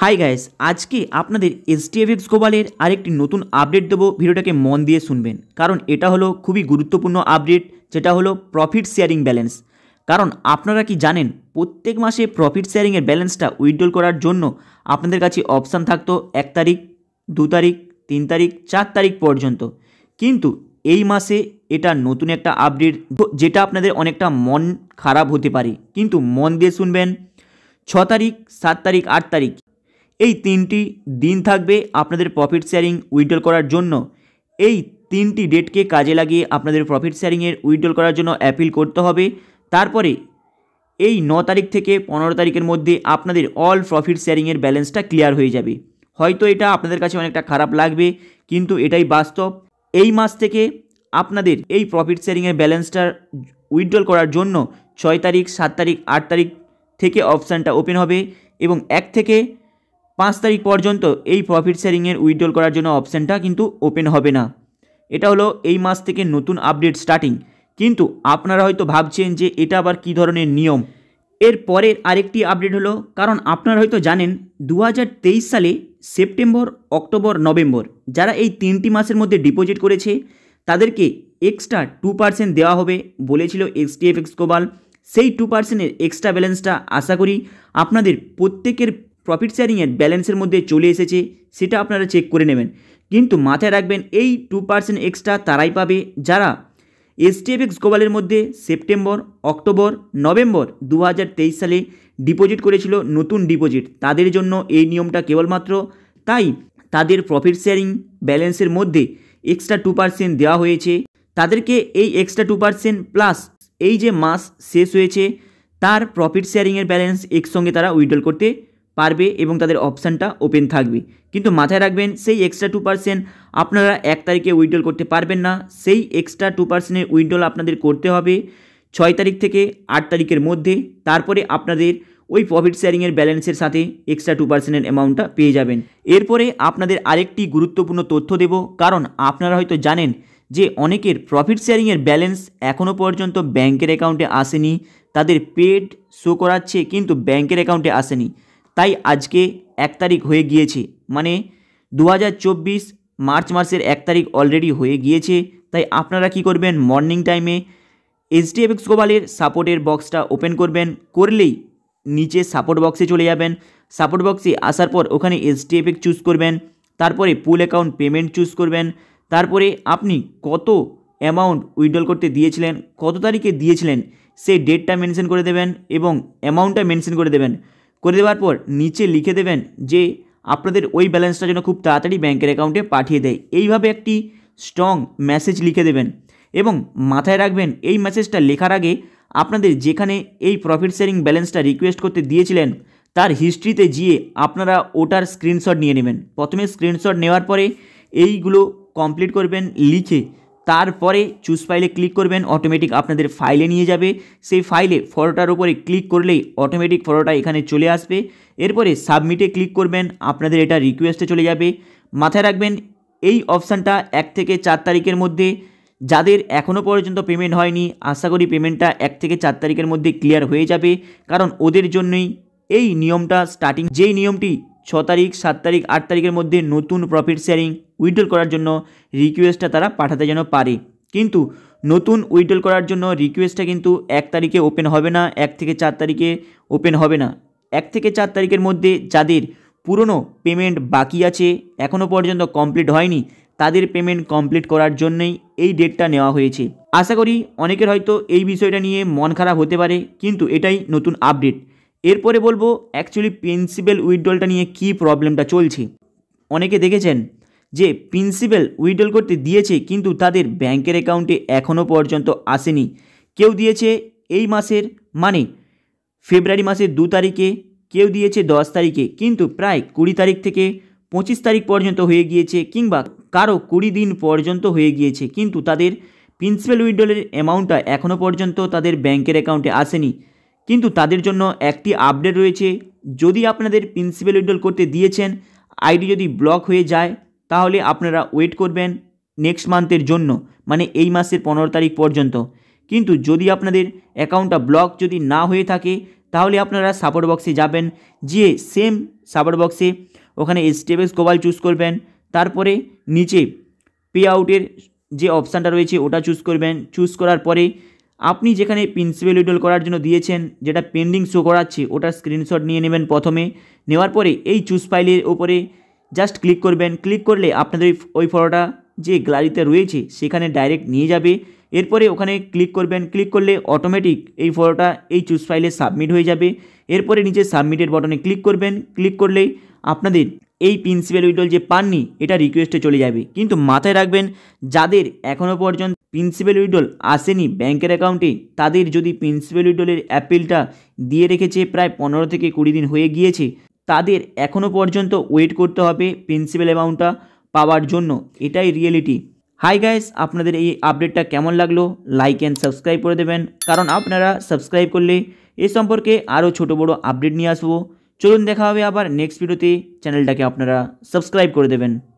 hi guys আজকে আপনাদের এসটিএফএক্স গোবালের আরেকটি নতুন আপডেট দেবো ভিডিওটাকে মন দিয়ে শুনবেন কারণ এটা হলো খুবই গুরুত্বপূর্ণ আপডেট যেটা হলো প্রফিট শেয়ারিং ব্যালেন্স কারণ আপনারা কি জানেন প্রত্যেক মাসে প্রফিট শেয়ারিংয়ের ব্যালেন্সটা উইথড্রল করার জন্য আপনাদের কাছে অপশান থাকতো এক তারিখ দু তারিখ তিন তারিখ চার তারিখ পর্যন্ত কিন্তু এই মাসে এটা নতুন একটা আপডেট যেটা আপনাদের অনেকটা মন খারাপ হতে পারে কিন্তু মন দিয়ে শুনবেন ছ তারিখ সাত তারিখ আট তারিখ এই তিনটি দিন থাকবে আপনাদের প্রফিট শেয়ারিং উইথড্রল করার জন্য এই তিনটি ডেটকে কাজে লাগিয়ে আপনাদের প্রফিট শেয়ারিংয়ের উইথড্রল করার জন্য অ্যাপিল করতে হবে তারপরে এই ন তারিখ থেকে পনেরো তারিখের মধ্যে আপনাদের অল প্রফিট শেয়ারিংয়ের ব্যালেন্সটা ক্লিয়ার হয়ে যাবে হয়তো এটা আপনাদের কাছে অনেকটা খারাপ লাগবে কিন্তু এটাই বাস্তব এই মাস থেকে আপনাদের এই প্রফিট শেয়ারিংয়ের ব্যালেন্সটার উইথড্রল করার জন্য ছয় তারিখ সাত তারিখ আট তারিখ থেকে অপশানটা ওপেন হবে এবং এক থেকে পাঁচ তারিখ পর্যন্ত এই প্রফিট শেয়ারিংয়ের উইথড্রল করার জন্য অপশানটা কিন্তু ওপেন হবে না এটা হলো এই মাস থেকে নতুন আপডেট স্টার্টিং কিন্তু আপনারা হয়তো ভাবছেন যে এটা আবার কী ধরনের নিয়ম এর পরের আরেকটি আপডেট হলো কারণ আপনারা হয়তো জানেন দু সালে সেপ্টেম্বর অক্টোবর নভেম্বর যারা এই তিনটি মাসের মধ্যে ডিপোজিট করেছে তাদেরকে এক্সট্রা টু পার্সেন্ট দেওয়া হবে বলেছিল এক্স কোবাল সেই টু পার্সেন্টের এক্সট্রা ব্যালেন্সটা আশা করি আপনাদের প্রত্যেকের প্রফিট শেয়ারিংয়ের ব্যালেন্সের মধ্যে চলে এসেছে সেটা আপনারা চেক করে নেবেন কিন্তু মাথায় রাখবেন এই টু পার্সেন্ট এক্সট্রা তারাই পাবে যারা এসটিএফএক্স গোবালের মধ্যে সেপ্টেম্বর অক্টোবর নভেম্বর দু সালে ডিপোজিট করেছিল নতুন ডিপোজিট তাদের জন্য এই নিয়মটা কেবলমাত্র তাই তাদের প্রফিট শেয়ারিং ব্যালেন্সের মধ্যে এক্সট্রা টু পার্সেন্ট দেওয়া হয়েছে তাদেরকে এই এক্সট্রা টু পার্সেন্ট প্লাস এই যে মাস শেষ হয়েছে তার প্রফিট শেয়ারিংয়ের ব্যালেন্স একসঙ্গে তারা উইড্রল করতে পারবে এবং তাদের অপশানটা ওপেন থাকবে কিন্তু মাথায় রাখবেন সেই এক্সট্রা টু পার্সেন্ট আপনারা এক তারিখে উইড্রল করতে পারবেন না সেই এক্সট্রা টু পার্সেন্টের উইড্রল আপনাদের করতে হবে ছয় তারিখ থেকে আট তারিখের মধ্যে তারপরে আপনাদের ওই প্রফিট শেয়ারিংয়ের ব্যালেন্সের সাথে এক্সট্রা টু পার্সেন্টের অ্যামাউন্টটা পেয়ে যাবেন এরপরে আপনাদের আরেকটি গুরুত্বপূর্ণ তথ্য দেব কারণ আপনারা হয়তো জানেন যে অনেকের প্রফিট শেয়ারিংয়ের ব্যালেন্স এখনও পর্যন্ত ব্যাংকের অ্যাকাউন্টে আসেনি তাদের পেড শো করাচ্ছে কিন্তু ব্যাংকের অ্যাকাউন্টে আসেনি তাই আজকে এক তারিখ হয়ে গিয়েছে মানে দু মার্চ মাসের এক তারিখ অলরেডি হয়ে গিয়েছে তাই আপনারা কি করবেন মর্নিং টাইমে এফ এক্স গোবালের সাপোর্টের বক্সটা ওপেন করবেন করলেই নিচে সাপোর্ট বক্সে চলে যাবেন সাপোর্ট বক্সে আসার পর ওখানে এক্স চুজ করবেন তারপরে পুল অ্যাকাউন্ট পেমেন্ট চুজ করবেন তারপরে আপনি কত অ্যামাউন্ট উইড্রল করতে দিয়েছিলেন কত তারিখে দিয়েছিলেন সেই ডেটটা মেনশন করে দেবেন এবং অ্যামাউন্টটা মেনশন করে দেবেন করে দেওয়ার পর নিচে লিখে দেবেন যে আপনাদের ওই ব্যালেন্সটা যেন খুব তাড়াতাড়ি ব্যাংকের অ্যাকাউন্টে পাঠিয়ে দেয় এইভাবে একটি স্ট্রং মেসেজ লিখে দেবেন এবং মাথায় রাখবেন এই মেসেজটা লেখার আগে আপনাদের যেখানে এই প্রফিট শেয়ারিং ব্যালেন্সটা রিকোয়েস্ট করতে দিয়েছিলেন তার হিস্ট্রিতে গিয়ে আপনারা ওটার স্ক্রিনশট নিয়ে নেবেন প্রথমে স্ক্রিনশট নেওয়ার পরে এইগুলো কমপ্লিট করবেন লিখে তারপরে চুজ ফাইলে ক্লিক করবেন অটোমেটিক আপনাদের ফাইলে নিয়ে যাবে সেই ফাইলে ফটোটার উপরে ক্লিক করলেই অটোমেটিক ফটোটা এখানে চলে আসবে এরপরে সাবমিটে ক্লিক করবেন আপনাদের এটা রিকোয়েস্টে চলে যাবে মাথায় রাখবেন এই অপশানটা এক থেকে চার তারিখের মধ্যে যাদের এখনও পর্যন্ত পেমেন্ট হয়নি আশা করি পেমেন্টটা এক থেকে চার তারিখের মধ্যে ক্লিয়ার হয়ে যাবে কারণ ওদের জন্যই এই নিয়মটা স্টার্টিং যেই নিয়মটি ছ তারিখ সাত তারিখ আট তারিখের মধ্যে নতুন প্রফিট শেয়ারিং উইড্রল করার জন্য রিকোয়েস্টটা তারা পাঠাতে যেন পারে কিন্তু নতুন উইড্রল করার জন্য রিকোয়েস্টটা কিন্তু এক তারিখে ওপেন হবে না এক থেকে চার তারিখে ওপেন হবে না এক থেকে চার তারিখের মধ্যে যাদের পুরনো পেমেন্ট বাকি আছে এখনও পর্যন্ত কমপ্লিট হয়নি তাদের পেমেন্ট কমপ্লিট করার জন্যই এই ডেটটা নেওয়া হয়েছে আশা করি অনেকের হয়তো এই বিষয়টা নিয়ে মন খারাপ হতে পারে কিন্তু এটাই নতুন আপডেট এরপরে বলবো অ্যাকচুয়ালি প্রিন্সিপাল উইড্রলটা নিয়ে কি প্রবলেমটা চলছে অনেকে দেখেছেন যে প্রিন্সিপাল উইড্রল করতে দিয়েছে কিন্তু তাদের ব্যাংকের অ্যাকাউন্টে এখনও পর্যন্ত আসেনি কেউ দিয়েছে এই মাসের মানে ফেব্রুয়ারি মাসের দু তারিখে কেউ দিয়েছে দশ তারিখে কিন্তু প্রায় কুড়ি তারিখ থেকে পঁচিশ তারিখ পর্যন্ত হয়ে গিয়েছে কিংবা কারো কুড়ি দিন পর্যন্ত হয়ে গিয়েছে কিন্তু তাদের প্রিন্সিপাল উইড্রলের অ্যামাউন্টটা এখনও পর্যন্ত তাদের ব্যাংকের অ্যাকাউন্টে আসেনি কিন্তু তাদের জন্য একটি আপডেট রয়েছে যদি আপনাদের প্রিন্সিপাল উইড্রল করতে দিয়েছেন আইডি যদি ব্লক হয়ে যায় তাহলে আপনারা ওয়েট করবেন নেক্সট মান্থের জন্য মানে এই মাসের পনেরো তারিখ পর্যন্ত কিন্তু যদি আপনাদের অ্যাকাউন্টটা ব্লক যদি না হয়ে থাকে তাহলে আপনারা সাপোর্ট বক্সে যাবেন যে সেম সাপোর্ট বক্সে ওখানে স্টেবেস কোবাল চুজ করবেন তারপরে নিচে পে আউটের যে অপশানটা রয়েছে ওটা চুজ করবেন চুজ করার পরে আপনি যেখানে প্রিন্সিপাল উইডল করার জন্য দিয়েছেন যেটা পেন্ডিং শো করাচ্ছে ওটার স্ক্রিনশট নিয়ে নেবেন প্রথমে নেওয়ার পরে এই চুজ ফাইলের ওপরে জাস্ট ক্লিক করবেন ক্লিক করলে আপনাদের ওই ফটোটা যে গ্যালারিতে রয়েছে সেখানে ডাইরেক্ট নিয়ে যাবে এরপরে ওখানে ক্লিক করবেন ক্লিক করলে অটোমেটিক এই ফটোটা এই চুজ ফাইলে সাবমিট হয়ে যাবে এরপরে নিচে সাবমিটের বটনে ক্লিক করবেন ক্লিক করলে আপনাদের এই প্রিন্সিপাল উইডল যে পাননি এটা রিকোয়েস্টে চলে যাবে কিন্তু মাথায় রাখবেন যাদের এখনও পর্যন্ত প্রিন্সিপাল উইডল আসেনি ব্যাংকের অ্যাকাউন্টে তাদের যদি প্রিন্সিপাল উইডলের অ্যাপেলটা দিয়ে রেখেছে প্রায় পনেরো থেকে কুড়ি দিন হয়ে গিয়েছে তাদের এখনও পর্যন্ত ওয়েট করতে হবে প্রিন্সিপাল অ্যামাউন্টটা পাওয়ার জন্য এটাই রিয়েলিটি হাই গাইস আপনাদের এই আপডেটটা কেমন লাগলো লাইক অ্যান্ড সাবস্ক্রাইব করে দেবেন কারণ আপনারা সাবস্ক্রাইব করলে এ সম্পর্কে আরও ছোট বড় আপডেট নিয়ে আসবো চলুন দেখা হবে আবার নেক্সট ভিডিওতে চ্যানেলটাকে আপনারা সাবস্ক্রাইব করে দেবেন